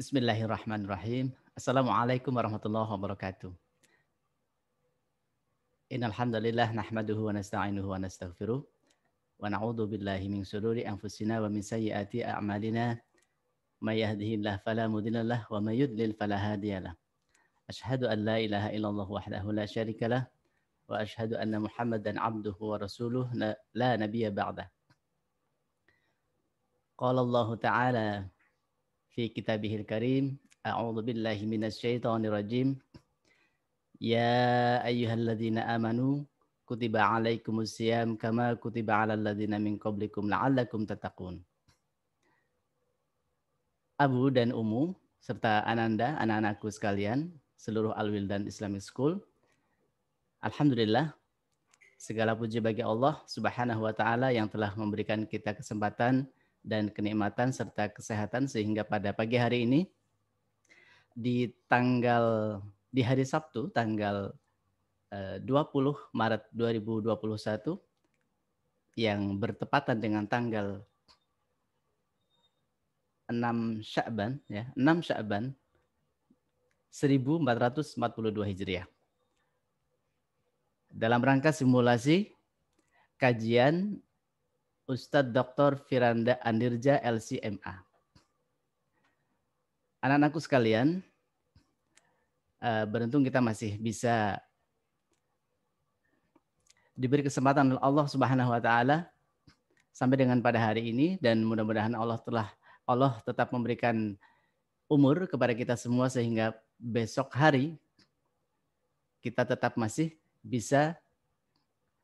Bismillahirrahmanirrahim. Assalamualaikum warahmatullahi wabarakatuh. Innal hamdalillah nahmaduhu wa nasta'inuhu wa nastaghfiruh wa na'udzu billahi min shururi anfusina wa min sayyiati a'malina may yahdihillahu fala mudhillalah wa may yudlil fala hadiyalah. Ashhadu an la ilaha illallah wahdahu la syarikalah wa ashhadu anna Muhammadan abduhu wa rasuluh la nabiyya ba'dah. Qala Allah Ta'ala في كتابه الكريم أعوذ بالله من الشيطان الرجيم يا أيها الذين آمنوا كتب عليكم الصيام كما كتب على الذين من قبلكم لعلكم تتقون Abu dan Umu serta Ananda, anak-anakku sekalian, seluruh Alwil dan Islamic School. Alhamdulillah, segala puji bagi Allah Subhanahu wa taala yang telah memberikan kita kesempatan dan kenikmatan serta kesehatan sehingga pada pagi hari ini di tanggal di hari Sabtu tanggal 20 eh, Maret 2021 yang bertepatan dengan tanggal 6 Sya'ban ya, 6 Sya'ban 1442 Hijriah. Dalam rangka simulasi kajian Ustadz Dr. Firanda Andirja LCMA. Anak-anakku sekalian, eh, beruntung kita masih bisa diberi kesempatan oleh Allah Subhanahu wa taala sampai dengan pada hari ini dan mudah-mudahan Allah telah Allah tetap memberikan umur kepada kita semua sehingga besok hari kita tetap masih bisa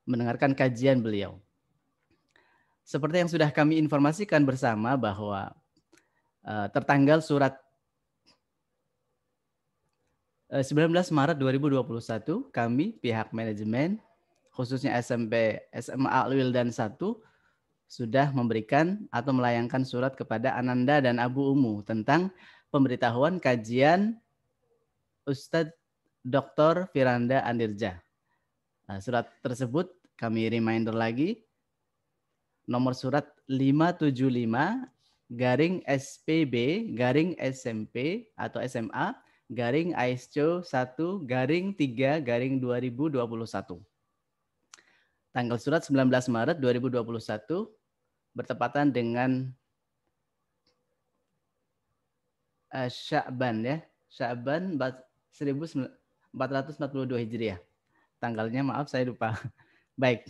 mendengarkan kajian beliau seperti yang sudah kami informasikan bersama bahwa uh, tertanggal surat 19 eh, Maret 2021 kami pihak manajemen khususnya SMP SMA Alwil dan 1 sudah memberikan atau melayangkan surat kepada Ananda dan Abu Umu tentang pemberitahuan kajian Ustadz Dr. Firanda Andirja. Nah, surat tersebut kami reminder lagi nomor surat 575 garing SPB garing SMP atau SMA garing ISCO 1 garing 3 garing 2021. Tanggal surat 19 Maret 2021 bertepatan dengan uh, eh, Sya'ban ya. Sya'ban 1442 Hijriah. Tanggalnya maaf saya lupa. Baik.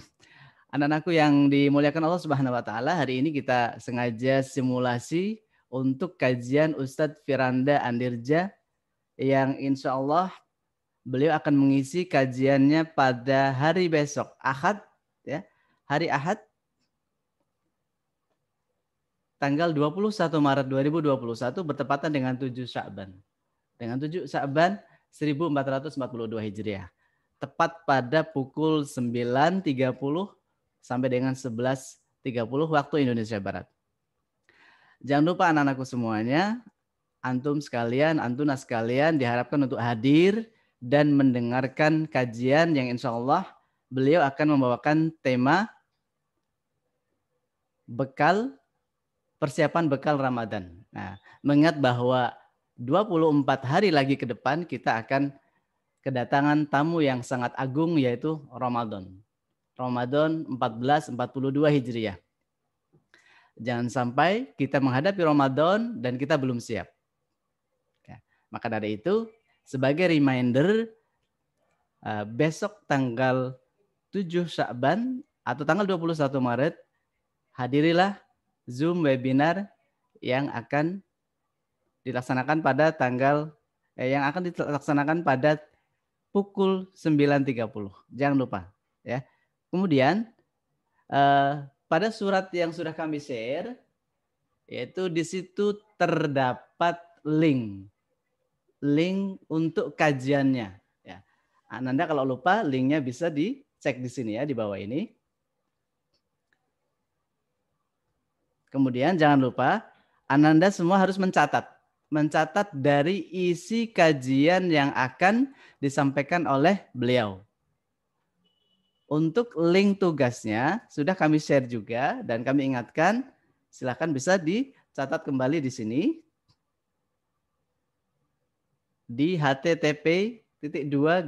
Anak-anakku yang dimuliakan Allah Subhanahu wa taala, hari ini kita sengaja simulasi untuk kajian Ustadz Firanda Andirja yang insya Allah beliau akan mengisi kajiannya pada hari besok, Ahad ya. Hari Ahad tanggal 21 Maret 2021 bertepatan dengan 7 Sya'ban. Dengan 7 Sya'ban 1442 Hijriah. Tepat pada pukul 9.30 sampai dengan 11.30 waktu Indonesia Barat. Jangan lupa anak-anakku semuanya, antum sekalian, antuna sekalian diharapkan untuk hadir dan mendengarkan kajian yang insya Allah beliau akan membawakan tema bekal persiapan bekal Ramadan. Nah, mengingat bahwa 24 hari lagi ke depan kita akan kedatangan tamu yang sangat agung yaitu Ramadan. Ramadan 1442 Hijriah. Jangan sampai kita menghadapi Ramadan dan kita belum siap. maka dari itu, sebagai reminder, eh, besok tanggal 7 Syakban atau tanggal 21 Maret, hadirilah Zoom webinar yang akan dilaksanakan pada tanggal eh, yang akan dilaksanakan pada pukul 9.30. Jangan lupa ya. Kemudian uh, pada surat yang sudah kami share yaitu di situ terdapat link link untuk kajiannya ya. Ananda ah, kalau lupa linknya bisa dicek di sini ya di bawah ini. Kemudian jangan lupa Ananda semua harus mencatat mencatat dari isi kajian yang akan disampaikan oleh beliau. Untuk link tugasnya sudah kami share juga dan kami ingatkan silakan bisa dicatat kembali di sini di http titik dua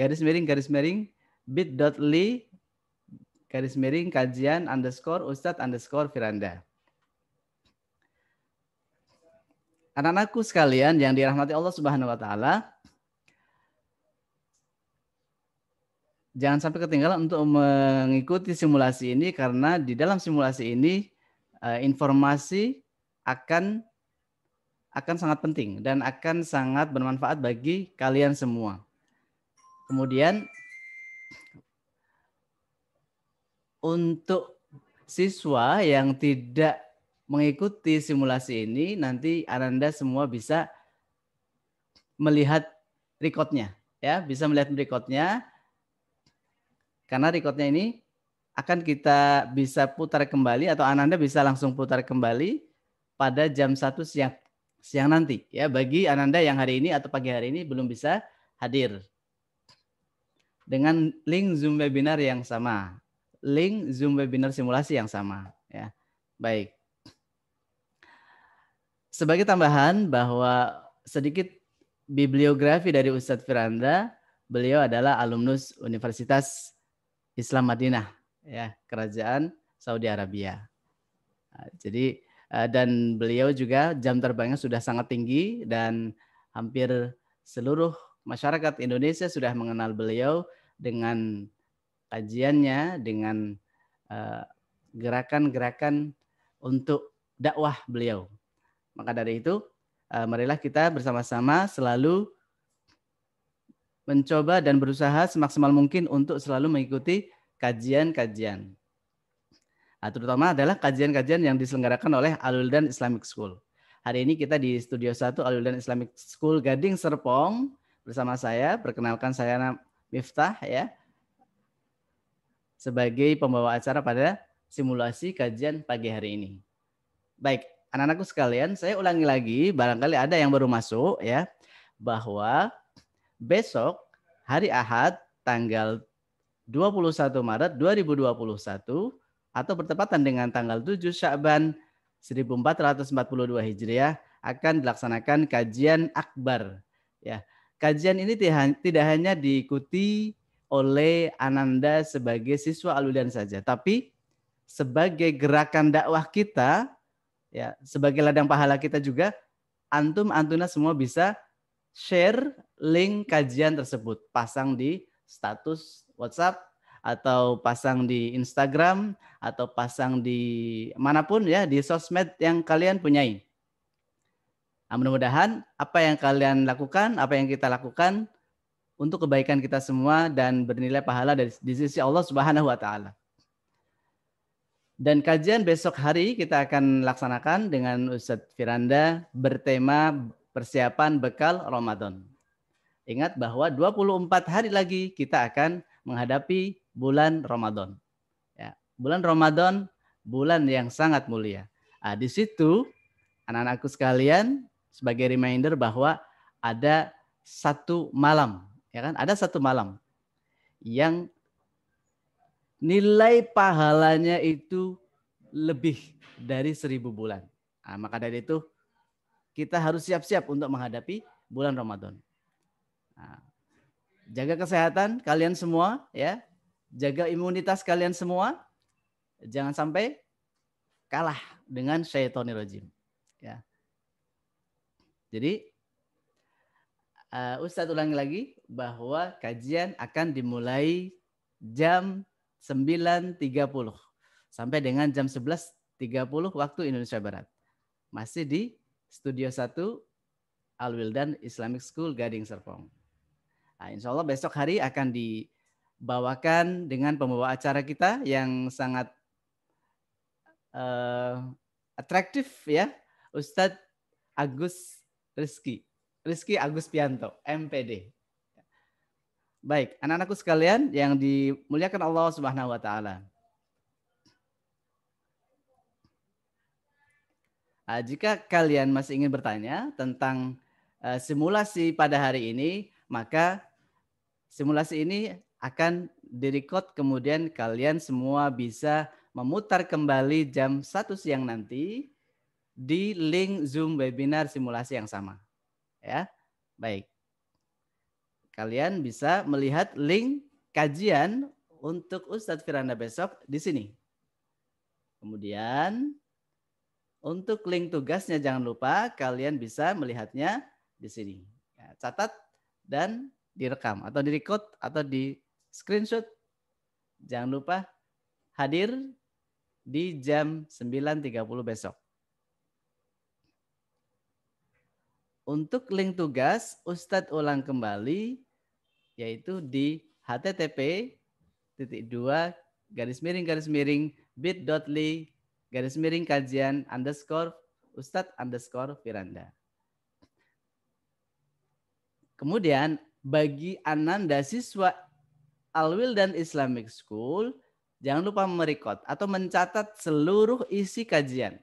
garis miring garis miring bit.ly garis miring kajian underscore ustadz underscore firanda. Anak-anakku sekalian yang dirahmati Allah Subhanahu wa taala, jangan sampai ketinggalan untuk mengikuti simulasi ini karena di dalam simulasi ini eh, informasi akan akan sangat penting dan akan sangat bermanfaat bagi kalian semua. Kemudian untuk siswa yang tidak mengikuti simulasi ini nanti Ananda semua bisa melihat recordnya ya bisa melihat recordnya karena recordnya ini akan kita bisa putar kembali atau Ananda bisa langsung putar kembali pada jam 1 siang siang nanti ya bagi Ananda yang hari ini atau pagi hari ini belum bisa hadir dengan link Zoom webinar yang sama. Link Zoom webinar simulasi yang sama ya. Baik. Sebagai tambahan bahwa sedikit bibliografi dari Ustadz Firanda, beliau adalah alumnus Universitas Islam Madinah ya kerajaan Saudi Arabia. Nah, jadi eh, dan beliau juga jam terbangnya sudah sangat tinggi dan hampir seluruh masyarakat Indonesia sudah mengenal beliau dengan kajiannya, dengan eh, gerakan-gerakan untuk dakwah beliau. Maka dari itu eh, marilah kita bersama-sama selalu mencoba dan berusaha semaksimal mungkin untuk selalu mengikuti kajian-kajian. Nah, terutama adalah kajian-kajian yang diselenggarakan oleh Alul Dan Islamic School. Hari ini kita di Studio 1 Dan Islamic School Gading Serpong bersama saya. Perkenalkan saya Miftah ya sebagai pembawa acara pada simulasi kajian pagi hari ini. Baik, anak-anakku sekalian, saya ulangi lagi, barangkali ada yang baru masuk ya, bahwa besok hari Ahad tanggal 21 Maret 2021 atau bertepatan dengan tanggal 7 Sya'ban 1442 Hijriah akan dilaksanakan kajian akbar. Ya, kajian ini tidak hanya diikuti oleh Ananda sebagai siswa alulian saja, tapi sebagai gerakan dakwah kita, ya, sebagai ladang pahala kita juga, antum antuna semua bisa share link kajian tersebut. Pasang di status WhatsApp atau pasang di Instagram atau pasang di manapun ya di sosmed yang kalian punyai. Nah, mudah-mudahan apa yang kalian lakukan, apa yang kita lakukan untuk kebaikan kita semua dan bernilai pahala dari di sisi Allah Subhanahu wa taala. Dan kajian besok hari kita akan laksanakan dengan Ustadz Firanda bertema persiapan bekal Ramadan. Ingat bahwa 24 hari lagi kita akan menghadapi bulan Ramadan. Ya, bulan Ramadan bulan yang sangat mulia. Nah, di situ anak-anakku sekalian sebagai reminder bahwa ada satu malam, ya kan? Ada satu malam yang nilai pahalanya itu lebih dari seribu bulan. Nah, maka dari itu kita harus siap-siap untuk menghadapi bulan Ramadan. Nah, jaga kesehatan kalian semua ya. Jaga imunitas kalian semua. Jangan sampai kalah dengan rajim. Ya. Jadi uh, Ustadz ulangi lagi bahwa kajian akan dimulai jam 9.30 sampai dengan jam 11.30 waktu Indonesia Barat. Masih di Studio 1 Al Wildan Islamic School Gading Serpong. Nah, insya Allah besok hari akan dibawakan dengan pembawa acara kita yang sangat uh, eh, atraktif ya, Ustadz Agus Rizky Rizky Agus Pianto, MPD. Baik, anak-anakku sekalian yang dimuliakan Allah Subhanahu wa taala. Uh, jika kalian masih ingin bertanya tentang uh, simulasi pada hari ini, maka simulasi ini akan direcord kemudian kalian semua bisa memutar kembali jam 1 siang nanti di link Zoom webinar simulasi yang sama. Ya. Baik. Kalian bisa melihat link kajian untuk Ustadz Firanda besok di sini. Kemudian untuk link tugasnya jangan lupa kalian bisa melihatnya di sini. Ya, catat dan direkam atau di record atau di screenshot. Jangan lupa hadir di jam 9.30 besok. Untuk link tugas Ustadz ulang kembali yaitu di http titik dua garis miring garis miring bit.ly garis miring kajian underscore Ustadz underscore Firanda. Kemudian bagi ananda siswa Alwil dan Islamic School, jangan lupa merekod atau mencatat seluruh isi kajian.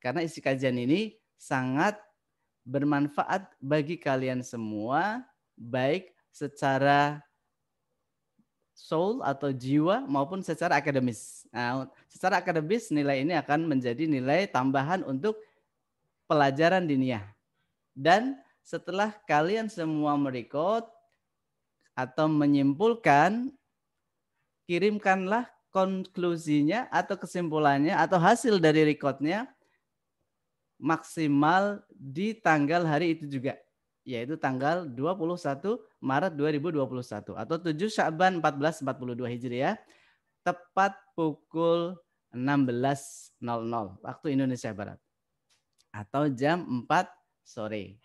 Karena isi kajian ini sangat bermanfaat bagi kalian semua, baik secara soul atau jiwa maupun secara akademis. Nah, secara akademis nilai ini akan menjadi nilai tambahan untuk pelajaran diniyah. Dan setelah kalian semua merekod atau menyimpulkan, kirimkanlah konklusinya atau kesimpulannya atau hasil dari rekodnya maksimal di tanggal hari itu juga yaitu tanggal 21 Maret 2021 atau 7 Syaban 1442 Hijriah tepat pukul 16.00 waktu Indonesia Barat atau jam 4 sore.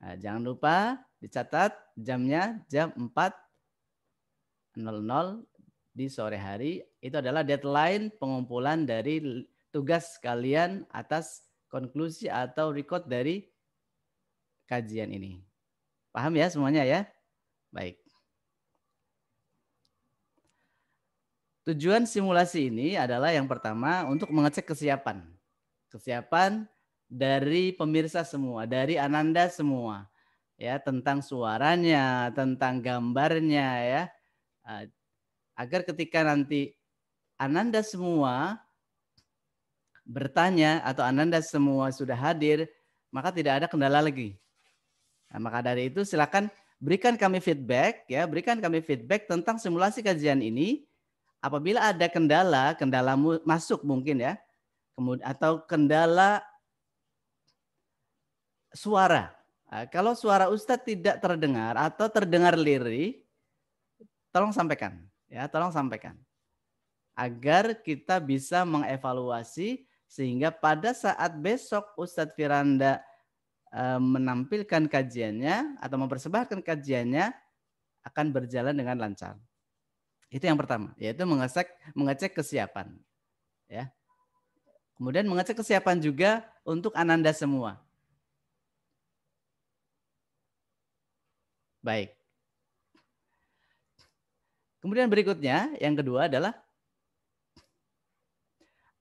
Nah, jangan lupa dicatat jamnya jam 4.00 di sore hari. Itu adalah deadline pengumpulan dari tugas kalian atas konklusi atau record dari kajian ini. Paham ya semuanya ya? Baik. Tujuan simulasi ini adalah yang pertama untuk mengecek kesiapan. Kesiapan dari pemirsa semua, dari ananda semua. Ya, tentang suaranya, tentang gambarnya ya. Agar ketika nanti ananda semua bertanya atau ananda semua sudah hadir, maka tidak ada kendala lagi. Nah, maka dari itu silakan berikan kami feedback ya, berikan kami feedback tentang simulasi kajian ini. Apabila ada kendala, kendala masuk mungkin ya, kemudian atau kendala suara. Nah, kalau suara Ustadz tidak terdengar atau terdengar lirih, tolong sampaikan ya, tolong sampaikan agar kita bisa mengevaluasi sehingga pada saat besok Ustadz Firanda Eh, menampilkan kajiannya atau mempersembahkan kajiannya akan berjalan dengan lancar. Itu yang pertama, yaitu mengecek mengecek kesiapan. Ya. Kemudian mengecek kesiapan juga untuk ananda semua. Baik. Kemudian berikutnya, yang kedua adalah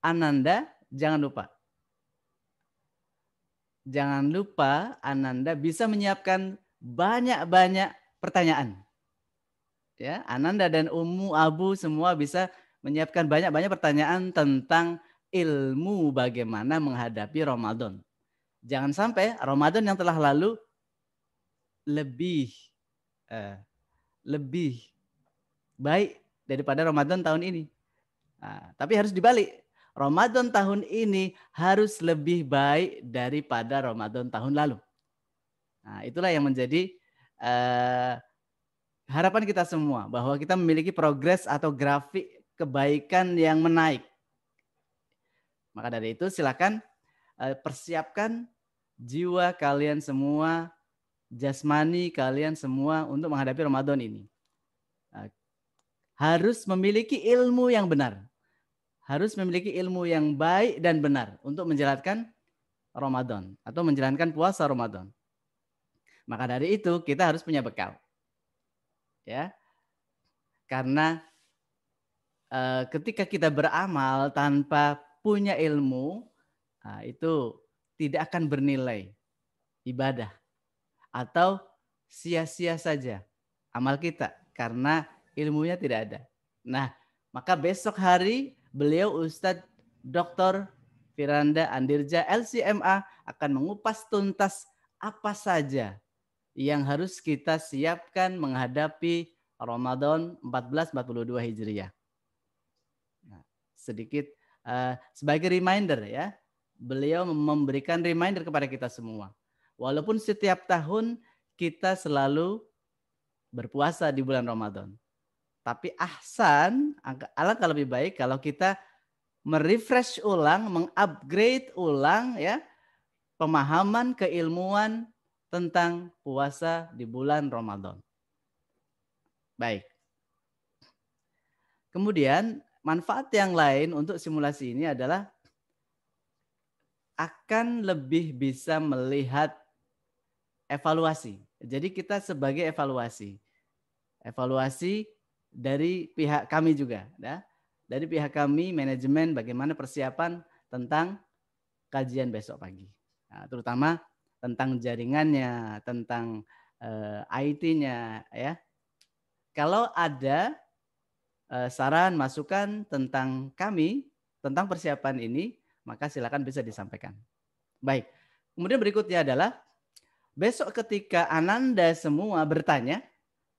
ananda jangan lupa jangan lupa Ananda bisa menyiapkan banyak-banyak pertanyaan. Ya, Ananda dan Umu Abu semua bisa menyiapkan banyak-banyak pertanyaan tentang ilmu bagaimana menghadapi Ramadan. Jangan sampai Ramadan yang telah lalu lebih eh, lebih baik daripada Ramadan tahun ini. Nah, tapi harus dibalik. Ramadan tahun ini harus lebih baik daripada Ramadan tahun lalu. Nah, itulah yang menjadi uh, harapan kita semua bahwa kita memiliki progres atau grafik kebaikan yang menaik. Maka dari itu silakan uh, persiapkan jiwa kalian semua, jasmani kalian semua untuk menghadapi Ramadan ini. Eh, harus memiliki ilmu yang benar harus memiliki ilmu yang baik dan benar untuk menjalankan Ramadan atau menjalankan puasa Ramadan. Maka dari itu kita harus punya bekal. Ya. Karena e, ketika kita beramal tanpa punya ilmu, nah, itu tidak akan bernilai ibadah atau sia-sia saja amal kita karena ilmunya tidak ada. Nah, maka besok hari Beliau Ustadz Dr. Firanda Andirja LCMA akan mengupas tuntas apa saja yang harus kita siapkan menghadapi Ramadan 1442 Hijriah. Nah, sedikit uh, sebagai reminder ya, beliau memberikan reminder kepada kita semua. Walaupun setiap tahun kita selalu berpuasa di bulan Ramadan. Tapi ahsan, alangkah lebih baik kalau kita merefresh ulang, mengupgrade ulang ya pemahaman keilmuan tentang puasa di bulan Ramadan. Baik. Kemudian manfaat yang lain untuk simulasi ini adalah akan lebih bisa melihat evaluasi. Jadi kita sebagai evaluasi. Evaluasi dari pihak kami juga, ya. dari pihak kami manajemen bagaimana persiapan tentang kajian besok pagi, nah, terutama tentang jaringannya, tentang uh, eh, IT-nya, ya. Kalau ada uh, saran masukan tentang kami tentang persiapan ini, maka silakan bisa disampaikan. Baik. Kemudian berikutnya adalah besok ketika Ananda semua bertanya,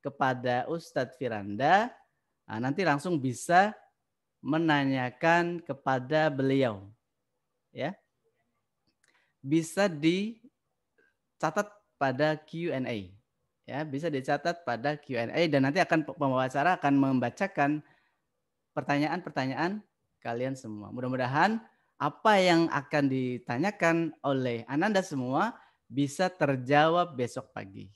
kepada Ustadz Firanda, ah, nanti langsung bisa menanyakan kepada beliau. Ya. Bisa dicatat pada Q&A. Ya, bisa dicatat pada Q&A dan nanti akan pembawa acara akan membacakan pertanyaan-pertanyaan kalian semua. Mudah-mudahan apa yang akan ditanyakan oleh Ananda semua bisa terjawab besok pagi.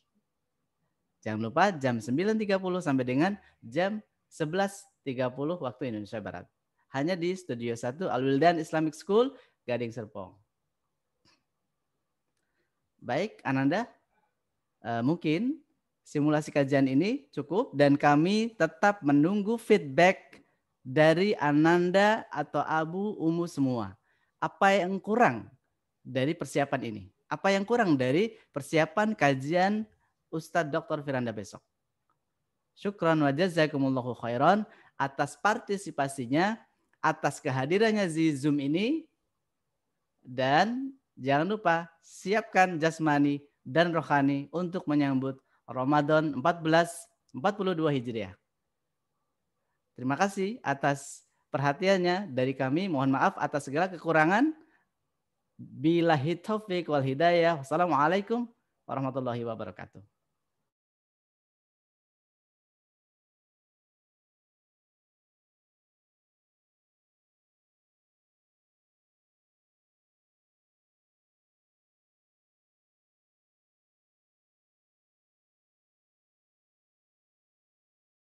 Jangan lupa jam 9.30 sampai dengan jam 11.30 waktu Indonesia Barat. Hanya di Studio 1 Alwildan Islamic School, Gading Serpong. Baik, Ananda, eh, mungkin simulasi kajian ini cukup dan kami tetap menunggu feedback dari Ananda atau Abu Umu semua. Apa yang kurang dari persiapan ini? Apa yang kurang dari persiapan kajian Ustadz Dr. Firanda besok. Syukran wa jazakumullahu khairan atas partisipasinya, atas kehadirannya di Zoom ini. Dan jangan lupa siapkan jasmani dan rohani untuk menyambut Ramadan 1442 Hijriah. Terima kasih atas perhatiannya dari kami. Mohon maaf atas segala kekurangan. Bila taufik wal hidayah. Wassalamualaikum warahmatullahi wabarakatuh.